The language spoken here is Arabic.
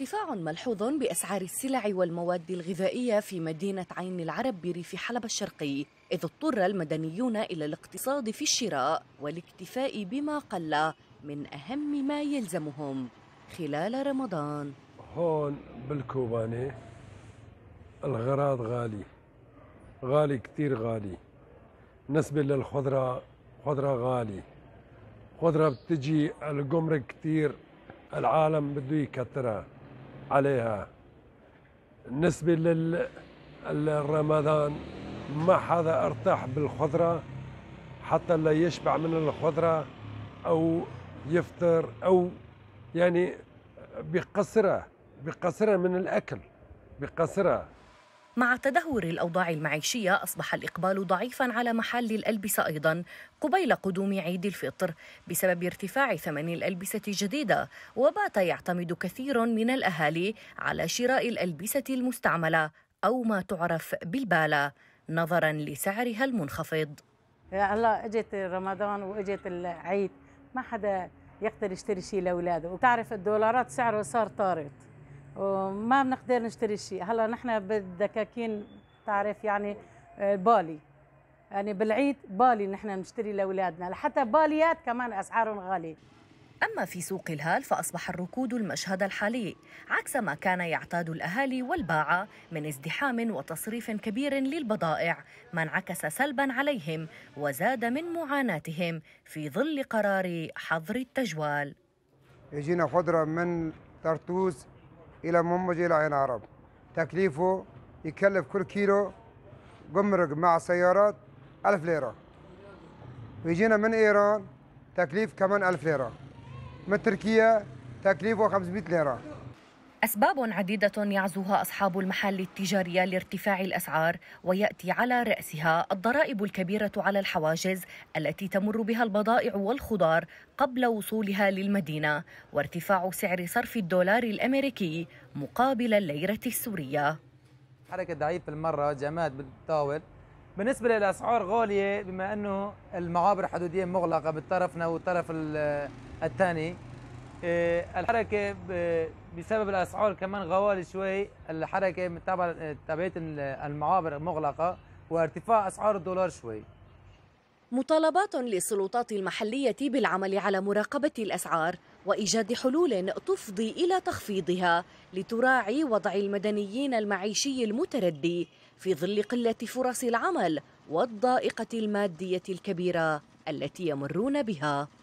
ارتفاع ملحوظ بأسعار السلع والمواد الغذائية في مدينة عين العرب بريف حلب الشرقي إذ اضطر المدنيون إلى الاقتصاد في الشراء والاكتفاء بما قل من أهم ما يلزمهم خلال رمضان هون بالكوباني الغراض غالي غالي كثير غالي نسبة للخضرة خضرة غالي خضرة بتجي الجمرك كثير العالم بده يكترها عليها بالنسبة للرمضان ما حدا ارتاح بالخضرة حتى لا يشبع من الخضرة أو يفطر أو يعني بقصرة بقصرة من الأكل بقصرة مع تدهور الأوضاع المعيشية أصبح الإقبال ضعيفا على محل الألبسة أيضا قبيل قدوم عيد الفطر بسبب ارتفاع ثمن الألبسة الجديدة وبات يعتمد كثير من الأهالي على شراء الألبسة المستعملة أو ما تعرف بالبالة نظرا لسعرها المنخفض يا الله اجت رمضان واجت العيد ما حدا يقدر يشتري شيء لاولاده وبتعرف الدولارات سعره صار طارت وما بنقدر نشتري شيء هلا نحن بالدكاكين تعرف يعني آه، بالي يعني بالعيد بالي نحن نشتري لاولادنا حتى باليات كمان اسعارهم غاليه أما في سوق الهال فأصبح الركود المشهد الحالي عكس ما كان يعتاد الأهالي والباعة من ازدحام وتصريف كبير للبضائع ما انعكس سلبا عليهم وزاد من معاناتهم في ظل قرار حظر التجوال يجينا خضرة من طرطوس الى منبج الى عين عرب تكليفه يكلف كل كيلو جمرك مع سيارات 1000 ليره ويجينا من ايران تكليف كمان 1000 ليره من تركيا تكليفه 500 ليره أسباب عديدة يعزوها أصحاب المحال التجارية لارتفاع الأسعار ويأتي على رأسها الضرائب الكبيرة على الحواجز التي تمر بها البضائع والخضار قبل وصولها للمدينة وارتفاع سعر صرف الدولار الأمريكي مقابل الليرة السورية حركة ضعيف المرة جماد بالطاول بالنسبة للأسعار غالية بما أنه المعابر الحدودية مغلقة بالطرفنا والطرف الثاني آه، الحركه بسبب الاسعار كمان غوالي شوي الحركه تبع تبعت المعابر مغلقه وارتفاع اسعار الدولار شوي مطالبات للسلطات المحلية بالعمل على مراقبة الأسعار وإيجاد حلول تفضي إلى تخفيضها لتراعي وضع المدنيين المعيشي المتردي في ظل قلة فرص العمل والضائقة المادية الكبيرة التي يمرون بها